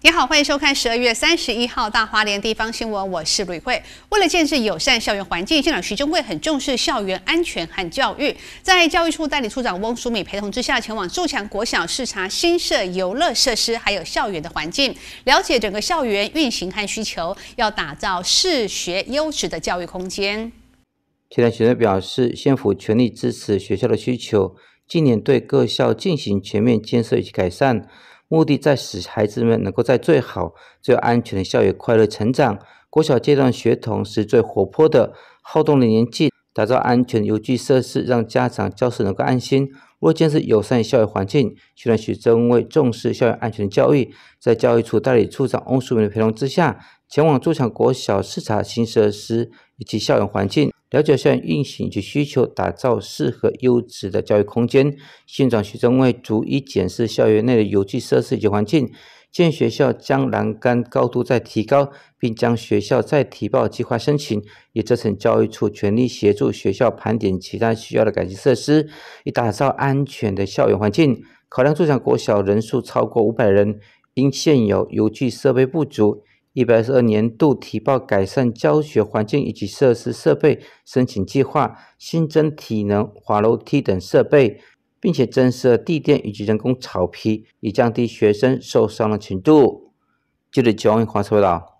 你好，欢迎收看十二月三十一号大花莲地方新闻，我是吕慧。为了建设友善校园环境，县长徐宗贵很重视校园安全和教育，在教育处代理处长翁淑美陪同之下，前往筑强国小视察新设游乐设施，还有校园的环境，了解整个校园运行和需求，要打造视学优质的教育空间。县长学生表示，县府全力支持学校的需求，今年对各校进行全面建设改善。目的在使孩子们能够在最好、最安全的校园快乐成长。国小阶段学童是最活泼的好动的年纪，打造安全、游具设施，让家长、教师能够安心。若建设友善的校园环境，学长学生为重视校园安全教育，在教育处代理处长翁淑文的陪同之下，前往诸桥国小视察新设施以及校园环境。了解校运行及需求，打造适合优质的教育空间。现场学生会逐一检视校园内的游戏设施及环境。建学校将栏杆高度再提高，并将学校再提报计划申请，也责成教育处全力协助学校盘点其他需要的改进设施，以打造安全的校园环境。考量最强国小人数超过五百人，因现有邮寄设备不足。一百二年度提报改善教学环境以及设施设备申请计划，新增体能滑楼梯等设备，并且增设地垫以及人工草皮，以降低学生受伤的程度。记者江宇华报道。